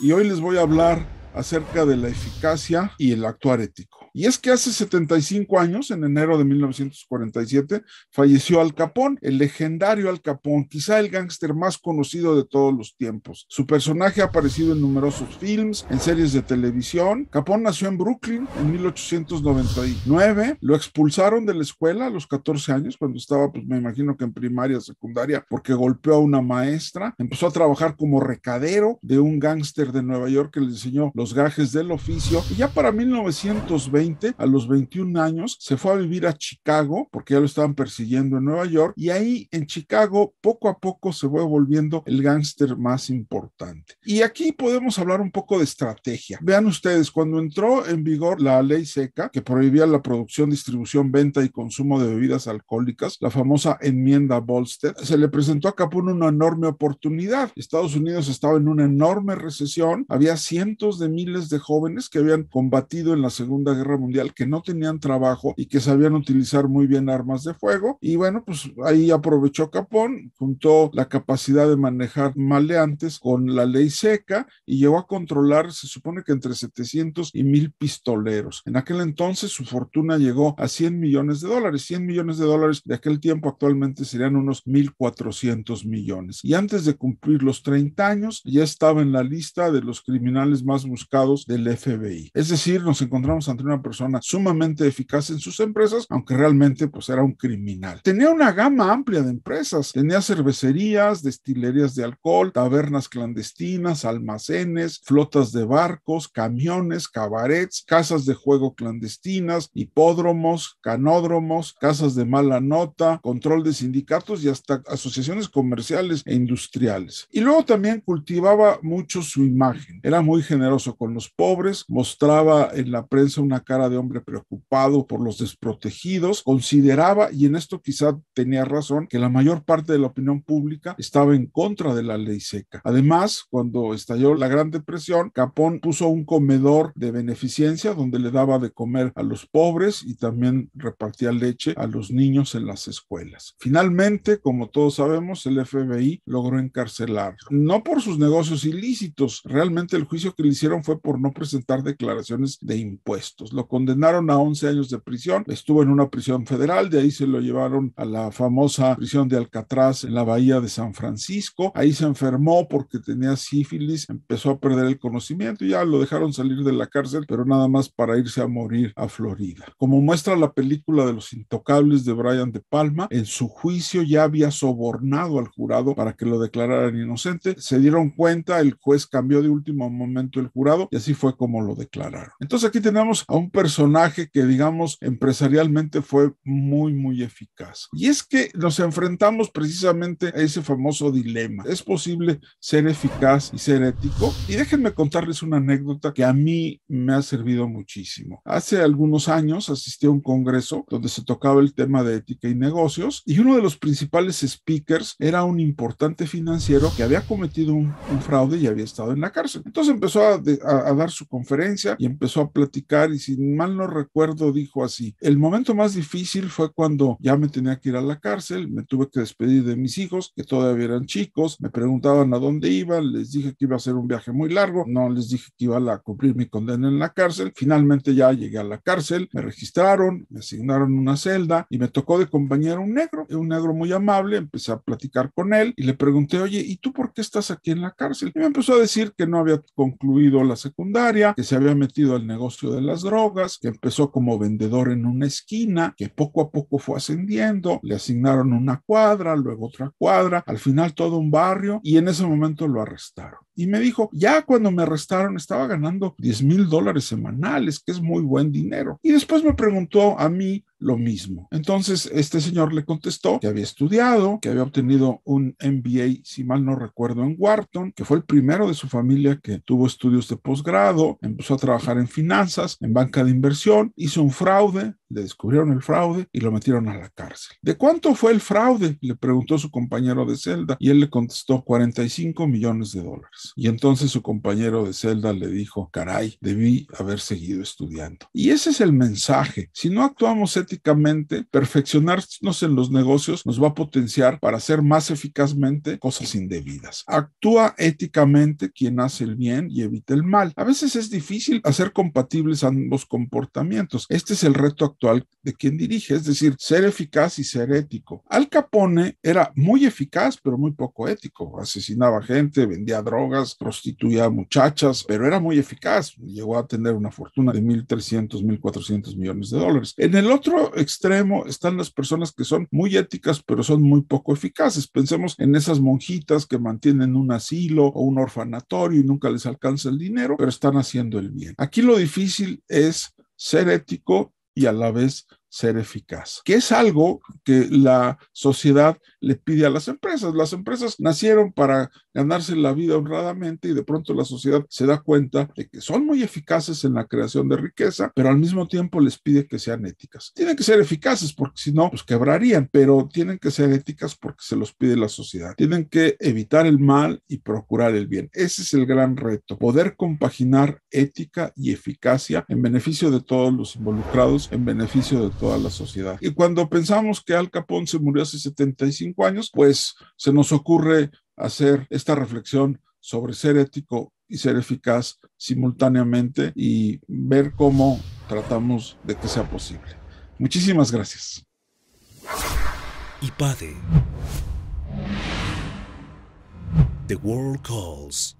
y hoy les voy a hablar acerca de la eficacia y el actuar ético. Y es que hace 75 años, en enero de 1947, falleció Al Capón, el legendario Al Capón, quizá el gángster más conocido de todos los tiempos. Su personaje ha aparecido en numerosos films, en series de televisión. Capón nació en Brooklyn en 1899. Lo expulsaron de la escuela a los 14 años, cuando estaba, pues me imagino que en primaria, secundaria, porque golpeó a una maestra. Empezó a trabajar como recadero de un gángster de Nueva York que le enseñó los gajes del oficio. Y ya para 1920, a los 21 años, se fue a vivir a Chicago porque ya lo estaban persiguiendo en Nueva York y ahí en Chicago poco a poco se fue volviendo el gángster más importante. Y aquí podemos hablar un poco de estrategia. Vean ustedes, cuando entró en vigor la ley seca que prohibía la producción, distribución, venta y consumo de bebidas alcohólicas, la famosa enmienda Bolster, se le presentó a Capone una enorme oportunidad. Estados Unidos estaba en una enorme recesión, había cientos de miles de jóvenes que habían combatido en la Segunda Guerra Mundial que no tenían trabajo y que sabían utilizar muy bien armas de fuego. Y bueno, pues ahí aprovechó Capón, juntó la capacidad de manejar maleantes con la ley seca y llegó a controlar, se supone que entre 700 y 1000 pistoleros. En aquel entonces su fortuna llegó a 100 millones de dólares. 100 millones de dólares de aquel tiempo actualmente serían unos 1.400 millones. Y antes de cumplir los 30 años ya estaba en la lista de los criminales más buscados del FBI. Es decir, nos encontramos ante una persona sumamente eficaz en sus empresas, aunque realmente pues era un criminal. Tenía una gama amplia de empresas, tenía cervecerías, destilerías de alcohol, tabernas clandestinas, almacenes, flotas de barcos, camiones, cabarets, casas de juego clandestinas, hipódromos, canódromos, casas de mala nota, control de sindicatos y hasta asociaciones comerciales e industriales. Y luego también cultivaba mucho su imagen. Era muy generoso con los pobres, mostraba en la prensa una de hombre preocupado por los desprotegidos, consideraba, y en esto quizá tenía razón, que la mayor parte de la opinión pública estaba en contra de la ley seca. Además, cuando estalló la Gran Depresión, Capón puso un comedor de beneficencia donde le daba de comer a los pobres y también repartía leche a los niños en las escuelas. Finalmente, como todos sabemos, el FBI logró encarcelarlo. No por sus negocios ilícitos, realmente el juicio que le hicieron fue por no presentar declaraciones de impuestos. Lo condenaron a 11 años de prisión. Estuvo en una prisión federal, de ahí se lo llevaron a la famosa prisión de Alcatraz en la bahía de San Francisco. Ahí se enfermó porque tenía sífilis, empezó a perder el conocimiento y ya lo dejaron salir de la cárcel, pero nada más para irse a morir a Florida. Como muestra la película de Los Intocables de Brian De Palma, en su juicio ya había sobornado al jurado para que lo declararan inocente. Se dieron cuenta, el juez cambió de último momento el jurado y así fue como lo declararon. Entonces aquí tenemos a un personaje que, digamos, empresarialmente fue muy, muy eficaz. Y es que nos enfrentamos precisamente a ese famoso dilema. ¿Es posible ser eficaz y ser ético? Y déjenme contarles una anécdota que a mí me ha servido muchísimo. Hace algunos años asistí a un congreso donde se tocaba el tema de ética y negocios y uno de los principales speakers era un importante financiero que había cometido un, fraude y había estado en la cárcel. Entonces empezó a, a dar su conferencia y empezó a platicar y se mal no recuerdo, dijo así, el momento más difícil fue cuando ya me tenía que ir a la cárcel, me tuve que despedir de mis hijos, que todavía eran chicos, me preguntaban a dónde iba, les dije que iba a hacer un viaje muy largo, no les dije que iba a cumplir mi condena en la cárcel, finalmente ya llegué a la cárcel, me registraron, me asignaron una celda y me tocó de compañero un negro, un negro muy amable, empecé a platicar con él y le pregunté, oye, ¿y tú por qué estás aquí en la cárcel? Y me empezó a decir que no había concluido la secundaria, que se había metido al negocio de las drogas, que empezó como vendedor en una esquina, que poco a poco fue ascendiendo, le asignaron una cuadra, luego otra cuadra, al final todo un barrio y en ese momento lo arrestaron. Y me dijo, ya cuando me arrestaron estaba ganando 10 mil dólares semanales, que es muy buen dinero. Y después me preguntó a mí lo mismo. Entonces, este señor le contestó que había estudiado, que había obtenido un MBA, si mal no recuerdo, en Wharton, que fue el primero de su familia que tuvo estudios de posgrado, empezó a trabajar en finanzas, en banca de inversión, hizo un fraude, le descubrieron el fraude y lo metieron a la cárcel. ¿De cuánto fue el fraude? le preguntó su compañero de celda y él le contestó 45 millones de dólares. Y entonces su compañero de celda le dijo, caray, debí haber seguido estudiando. Y ese es el mensaje. Si no actuamos éticamente, perfeccionarnos en los negocios nos va a potenciar para hacer más eficazmente cosas indebidas. Actúa éticamente quien hace el bien y evita el mal. A veces es difícil hacer compatibles ambos comportamientos. Este es el reto de quien dirige, es decir, ser eficaz y ser ético. Al Capone era muy eficaz, pero muy poco ético. Asesinaba gente, vendía drogas, prostituía muchachas, pero era muy eficaz. Llegó a tener una fortuna de 1.300, 1.400 millones de dólares. En el otro extremo están las personas que son muy éticas, pero son muy poco eficaces. Pensemos en esas monjitas que mantienen un asilo o un orfanatorio y nunca les alcanza el dinero, pero están haciendo el bien. Aquí lo difícil es ser ético y a la vez ser eficaz, que es algo que la sociedad le pide a las empresas. Las empresas nacieron para ganarse la vida honradamente y de pronto la sociedad se da cuenta de que son muy eficaces en la creación de riqueza, pero al mismo tiempo les pide que sean éticas. Tienen que ser eficaces porque si no, pues quebrarían, pero tienen que ser éticas porque se los pide la sociedad. Tienen que evitar el mal y procurar el bien. Ese es el gran reto, poder compaginar ética y eficacia en beneficio de todos los involucrados, en beneficio de toda la sociedad. Y cuando pensamos que Al Capón se murió hace 75 años, pues se nos ocurre hacer esta reflexión sobre ser ético y ser eficaz simultáneamente y ver cómo tratamos de que sea posible. Muchísimas gracias. IPADE. The World Calls.